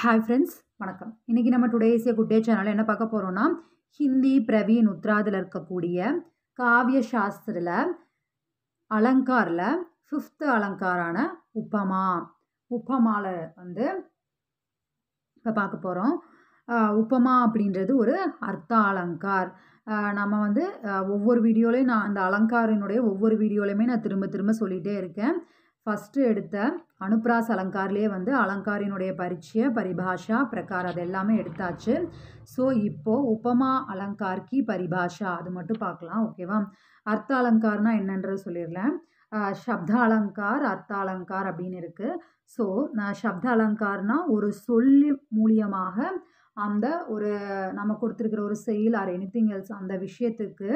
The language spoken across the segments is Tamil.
ஹாய் ஃப்ரெண்ட்ஸ் வணக்கம் இன்றைக்கி நம்ம today is a good day சேனலில் என்ன பார்க்க போகிறோன்னா ஹிந்தி பிரவீன் உத்ராதில் இருக்கக்கூடிய காவிய சாஸ்திரில் அலங்காரில் ஃபிஃப்த்து அலங்காரான உப்பமா உப்பமாவில் வந்து இப்போ பார்க்க போகிறோம் உப்பமா அப்படின்றது ஒரு அர்த்த அலங்கார் நம்ம வந்து ஒவ்வொரு வீடியோலையும் நான் அந்த அலங்காரினுடைய ஒவ்வொரு வீடியோலையுமே நான் திரும்ப திரும்ப சொல்லிகிட்டே இருக்கேன் ஃபஸ்ட்டு எடுத்த அனுப்ராஸ் அலங்காரிலே வந்து அலங்காரினுடைய பரிச்சய பரிபாஷா பிரகாரம் அது எல்லாமே எடுத்தாச்சு ஸோ இப்போது உபமா அலங்கார்கி பரிபாஷா அது மட்டும் பார்க்கலாம் ஓகேவா அர்த்த அலங்கார்னா என்னன்றது சொல்லிடலாம் சப்த அலங்கார் அர்த்த அலங்கார் அப்படின்னு இருக்குது ஸோ நான் சப்த அலங்கார்னா ஒரு சொல்லி மூலியமாக அந்த ஒரு நம்ம கொடுத்துருக்கிற ஒரு செயல் ஆர் எனி எல்ஸ் அந்த விஷயத்துக்கு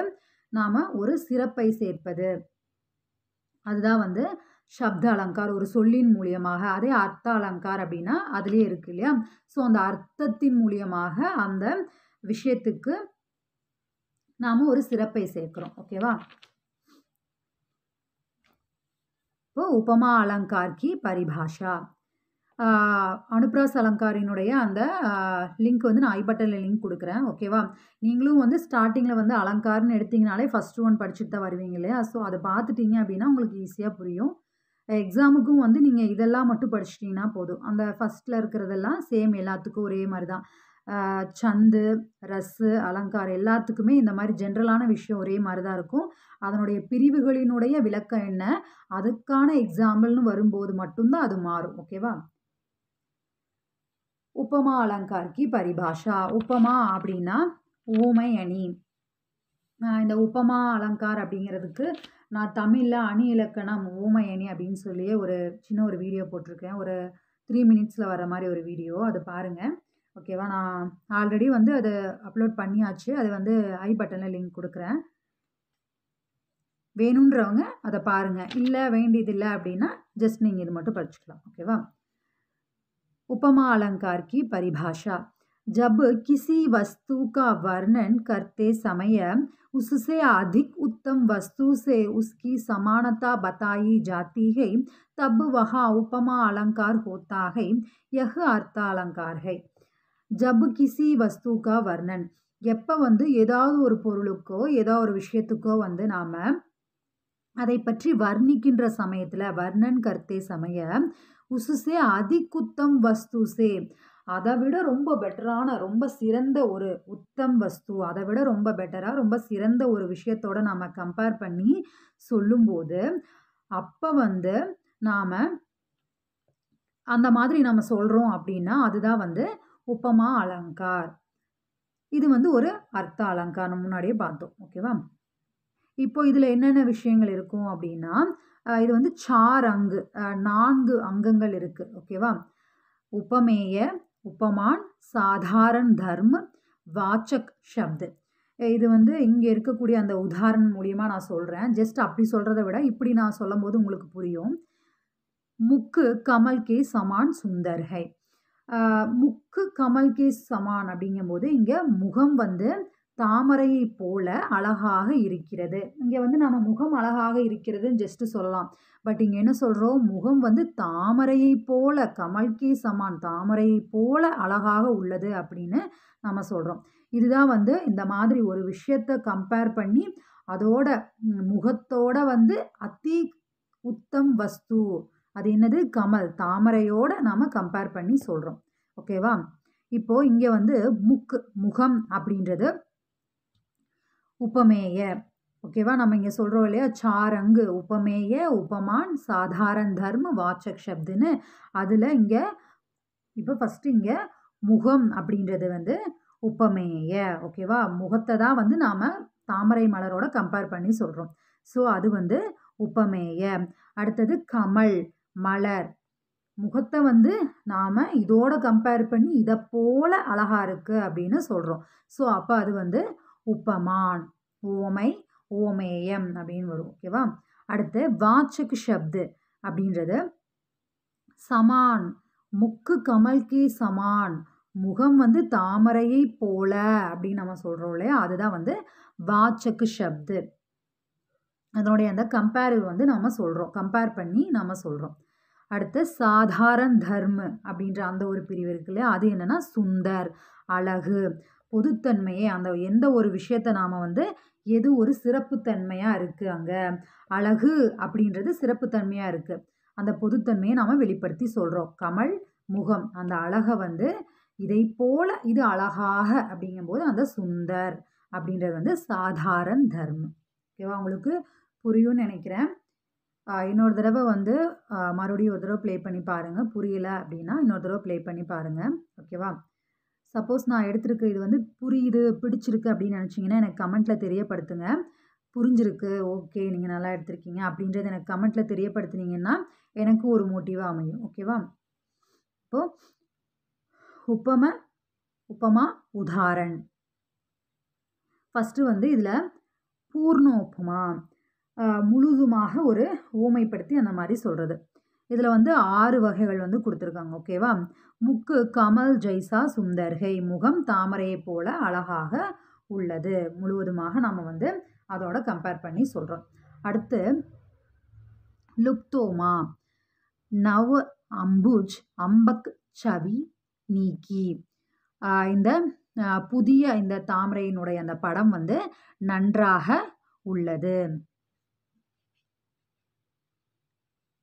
நாம் ஒரு சிறப்பை சேர்ப்பது அதுதான் வந்து சப்த அலங்கார் ஒரு சொல்லின் மூலியமாக அதே அர்த்த அலங்கார் அப்படின்னா அதுலேயே இருக்கு இல்லையா ஸோ அந்த அர்த்தத்தின் மூலியமாக அந்த விஷயத்துக்கு நாம் ஒரு சிறப்பை சேர்க்கிறோம் ஓகேவா இப்போ உபமா அலங்கார்கி பரிபாஷா அனுப்ராஸ் அலங்காரினுடைய அந்த லிங்க் வந்து நான் ஐபட்டனில் லிங்க் கொடுக்குறேன் ஓகேவா நீங்களும் வந்து ஸ்டார்டிங்கில் வந்து அலங்கார்னு எடுத்திங்கனாலே ஃபஸ்ட்டு ஒன் படிச்சுட்டு தான் வருவீங்க இல்லையா ஸோ அதை பார்த்துட்டீங்க அப்படின்னா உங்களுக்கு ஈஸியாக புரியும் எக்ஸாமுக்கும் வந்து நீங்கள் இதெல்லாம் மட்டும் படிச்சிட்டிங்கன்னா போதும் அந்த ஃபஸ்ட்டில் இருக்கிறதெல்லாம் சேம் எல்லாத்துக்கும் ஒரே மாதிரி தான் சந்து ரஸ்ஸு அலங்காரம் எல்லாத்துக்குமே இந்த மாதிரி ஜென்ரலான விஷயம் ஒரே மாதிரி தான் இருக்கும் அதனுடைய பிரிவுகளினுடைய விளக்கம் என்ன அதுக்கான எக்ஸாம்பிள்னு வரும்போது மட்டும்தான் அது மாறும் ஓகேவா உப்பமா அலங்கார்க்கு பரிபாஷா உப்பமா அப்படின்னா ஊமை அணி இந்த உப்பமா அலங்கார் அப்படிங்கிறதுக்கு நான் தமிழில் அணி இலக்கணம் ஊமையணி அப்படின்னு சொல்லியே ஒரு சின்ன ஒரு வீடியோ போட்டிருக்கேன் ஒரு த்ரீ மினிட்ஸில் வர மாதிரி ஒரு வீடியோ அது பாருங்கள் ஓகேவா நான் ஆல்ரெடி வந்து அதை அப்லோட் பண்ணியாச்சு அது வந்து ஐ பட்டனில் லிங்க் கொடுக்குறேன் வேணுன்றவங்க அதை பாருங்கள் இல்லை வேண்டியதில்லை அப்படின்னா ஜஸ்ட் நீங்கள் இது மட்டும் படிச்சுக்கலாம் ஓகேவா உபமா அலங்கார்கி பரிபாஷா जब किसी वस्तु का वर्णन करते समय उससे अधिक उत्तम वस्तु से उसकी समानता बताई जाती है तब वह उपमा अलंकार होता है यह अर्थ अलंकार है ஜப் கிசி வஸ்துக்கா வர்ணன் எப்போ வந்து ஏதாவது ஒரு பொருளுக்கோ ஏதாவது ஒரு விஷயத்துக்கோ வந்து நாம் அதை பற்றி வர்ணிக்கின்ற சமயத்தில் வர்ணன் கர்த்தே சமய உசுசே அதிகுத்தம் வஸ்துசே அதை விட ரொம்ப பெட்டரான ரொம்ப சிறந்த ஒரு உத்தம் வஸ்து அதை விட ரொம்ப பெட்டராக ரொம்ப சிறந்த ஒரு விஷயத்தோட நாம் கம்பேர் பண்ணி சொல்லும்போது அப்போ வந்து நாம் அந்த மாதிரி நம்ம சொல்கிறோம் அப்படின்னா அதுதான் வந்து உப்பமா அலங்கார் இது வந்து ஒரு அர்த்த அலங்காரம் முன்னாடியே பார்த்தோம் ஓகேவா இப்போ இதில் என்னென்ன விஷயங்கள் இருக்கும் அப்படின்னா இது வந்து சார் அங்கு நான்கு அங்கங்கள் இருக்குது ஓகேவா உப்பமேய உப்பமான் சாதாரண தர்ம வாச்சக் சப்து இது வந்து இங்கே இருக்கக்கூடிய அந்த உதாரணம் மூலியமாக நான் சொல்கிறேன் ஜஸ்ட் அப்படி சொல்கிறத விட இப்படி நான் சொல்லும் போது உங்களுக்கு புரியும் முக்கு கமல் கே சமான் சுந்தர்கை முக்கு கமல் கே சமான் அப்படிங்கும்போது இங்கே முகம் வந்து தாமரையை போல அழகாக இருக்கிறது இங்கே வந்து நம்ம முகம் அழகாக இருக்கிறதுன்னு ஜஸ்ட்டு சொல்லலாம் பட் இங்கே என்ன சொல்கிறோம் முகம் வந்து தாமரையை போல கமல்கே சமான் தாமரையை போல அழகாக உள்ளது அப்படின்னு நம்ம சொல்கிறோம் இதுதான் வந்து இந்த மாதிரி ஒரு விஷயத்தை கம்பேர் பண்ணி அதோட முகத்தோட வந்து அதி உத்தம் வஸ்து அது என்னது கமல் தாமரையோட நாம் கம்பேர் பண்ணி சொல்கிறோம் ஓகேவா இப்போது இங்கே வந்து முக்கு முகம் அப்படின்றது உபமேய ஓகேவா நம்ம இங்கே சொல்கிறோம் இல்லையா சாரங்கு உபமேய உபமான் சாதாரண தர்ம வாட்சக் சப்துன்னு அதில் இங்கே இப்போ ஃபஸ்ட்டு இங்கே முகம் அப்படின்றது வந்து உப்பமேய ஓகேவா முகத்தை தான் வந்து நாம் தாமரை மலரோட கம்பேர் பண்ணி சொல்கிறோம் ஸோ அது வந்து உப்பமேய அடுத்தது கமல் மலர் முகத்தை வந்து நாம் இதோட கம்பேர் பண்ணி இதை போல் அழகாக இருக்குது அப்படின்னு சொல்கிறோம் ஸோ அப்போ அது வந்து உப்பமான் ஓமை ஓமேயம் அப்படின்னு வரும் ஓகேவா அடுத்து வாச்சுக்கு ஷப்து அப்படின்றது சமான் முக்கு கமல்கி சமான் முகம் வந்து தாமரையை போல அப்படின்னு நம்ம சொல்கிறோம் இல்லையா அதுதான் வந்து வாச்சக்கு ஷப்து அதனுடைய அந்த கம்பேரிவ் வந்து நம்ம சொல்கிறோம் கம்பேர் பண்ணி நம்ம சொல்கிறோம் அடுத்து சாதாரண தர்ம அப்படின்ற அந்த ஒரு பிரிவு இருக்கு இல்லையா அது என்னென்னா சுந்தர் அழகு பொதுத்தன்மையை அந்த எந்த ஒரு விஷயத்த நாம் வந்து எது ஒரு சிறப்புத்தன்மையாக இருக்குது அங்கே அழகு அப்படின்றது சிறப்புத்தன்மையாக இருக்குது அந்த பொதுத்தன்மையை நாம் வெளிப்படுத்தி சொல்கிறோம் கமல் முகம் அந்த அழகை வந்து இதை போல இது அழகாக அப்படிங்கும்போது அந்த சுந்தர் அப்படின்றது வந்து சாதாரண தர்மம் ஓகேவா உங்களுக்கு புரியும்னு நினைக்கிறேன் இன்னொரு தடவை வந்து மறுபடியும் ஒரு தடவை ப்ளே பண்ணி பாருங்கள் புரியலை அப்படின்னா இன்னொரு தடவை ப்ளே பண்ணி பாருங்கள் ஓகேவா சப்போஸ் நான் எடுத்திருக்க இது வந்து புரியுது பிடிச்சிருக்கு அப்படின்னு நினச்சிங்கன்னா எனக்கு கமெண்ட்டில் தெரியப்படுத்துங்க புரிஞ்சிருக்கு ஓகே நீங்கள் நல்லா எடுத்திருக்கீங்க அப்படின்றத எனக்கு கமெண்ட்டில் தெரியப்படுத்துனீங்கன்னா எனக்கும் ஒரு மோட்டிவாக அமையும் ஓகேவா இப்போது உப்பம உப்பமா உதாரண் ஃபஸ்ட்டு வந்து இதில் பூர்ணோப்பமா முழுதுமாக ஒரு ஊமைப்படுத்தி அந்த மாதிரி சொல்கிறது இதில் வந்து ஆறு வகைகள் வந்து கொடுத்துருக்காங்க ஓகேவா முக்கு கமல் ஜெய்சா சுந்தர்கை முகம் தாமரையை போல அழகாக உள்ளது முழுவதுமாக நாம் வந்து அதோட கம்பேர் பண்ணி சொல்கிறோம் அடுத்து லுப்தோமா நவ் அம்புஜ் அம்பக் சவி நீக்கி இந்த புதிய இந்த தாமரையினுடைய அந்த படம் வந்து நன்றாக உள்ளது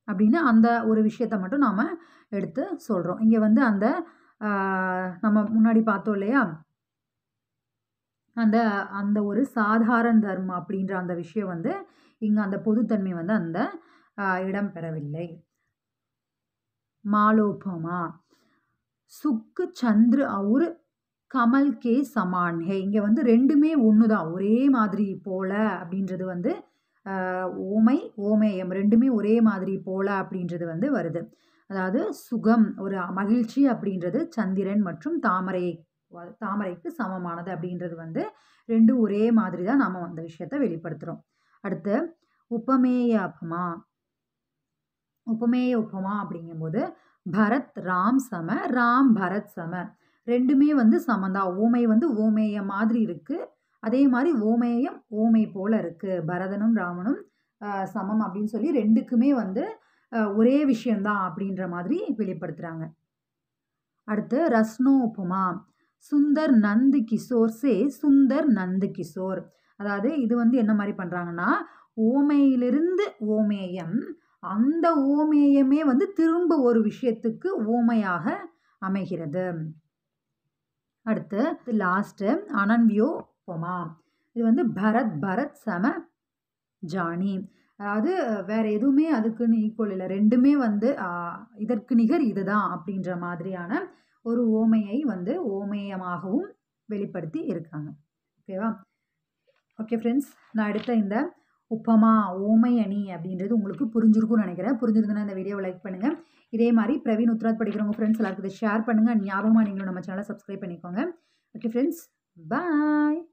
அப்படின்னு அந்த ஒரு விஷயத்த மட்டும் நாம் எடுத்து சொல்கிறோம் இங்கே வந்து அந்த நம்ம முன்னாடி பார்த்தோம் இல்லையா அந்த அந்த ஒரு சாதாரண தர்மம் அப்படின்ற அந்த விஷயம் வந்து இங்கே அந்த பொதுத்தன்மை வந்து அந்த இடம் பெறவில்லை மாலோபமா சுக்கு சந்திர அவுர் கமல் கே சமான் ஹே இங்கே வந்து ரெண்டுமே ஒன்று தான் ஒரே மாதிரி போல அப்படின்றது வந்து ஓமை ஓமேயம் ரெண்டுமே ஒரே மாதிரி போல அப்படின்றது வந்து வருது அதாவது சுகம் ஒரு மகிழ்ச்சி அப்படின்றது சந்திரன் மற்றும் தாமரை தாமரைக்கு சமமானது அப்படின்றது வந்து ரெண்டு ஒரே மாதிரி தான் நாம் அந்த விஷயத்த வெளிப்படுத்துகிறோம் அடுத்து உபமேய அப்பமா உபமேய உபமா அப்படிங்கும்போது பரத் ராம் சம ராம் பரத் சம ரெண்டுமே வந்து சமந்தா ஓமை வந்து ஓமேய மாதிரி இருக்குது அதே மாதிரி ஓமேயம் ஓமை போல் இருக்குது பரதனும் ராமனும் சமம் அப்படின்னு சொல்லி ரெண்டுக்குமே வந்து ஒரே விஷயந்தான் அப்படின்ற மாதிரி வெளிப்படுத்துகிறாங்க அடுத்து ரஸ்னோபமா சுந்தர் நந்து கிஷோர் சே சுந்தர் நந்து கிஷோர் அதாவது இது வந்து என்ன மாதிரி பண்ணுறாங்கன்னா ஓமையிலிருந்து ஓமேயம் அந்த ஓமேயமே வந்து திரும்ப ஒரு விஷயத்துக்கு ஓமையாக அமைகிறது அடுத்து லாஸ்ட்டு அனன்வியோ பொமா இது வந்து பரத் பரத் சம ஜானி அதாவது வேறு எதுவுமே அதுக்குன்னு ஈக்குவல் இல்லை ரெண்டுமே வந்து இதற்கு நிகர் இதுதான் அப்படின்ற மாதிரியான ஒரு ஓமையை வந்து ஓமேயமாகவும் வெளிப்படுத்தி இருக்காங்க ஓகேவா ஓகே ஃப்ரெண்ட்ஸ் நான் எடுத்த இந்த உப்பமா ஓமை அணி அப்படின்றது உங்களுக்கு புரிஞ்சிருக்கும்னு நினைக்கிறேன் புரிஞ்சிருந்தனா இந்த வீடியோவை லைக் பண்ணுங்கள் இதே மாதிரி பிரவீன் உத்ராத் படிக்கிறவங்க ஃப்ரெண்ட்ஸ் எல்லாருக்கும் இதை ஷேர் பண்ணுங்கள் ஞாபகமாக நீங்களும் நம்ம சேனலை சப்ஸ்கிரைப் பண்ணிக்கோங்க ஓகே ஃப்ரெண்ட்ஸ் பாய்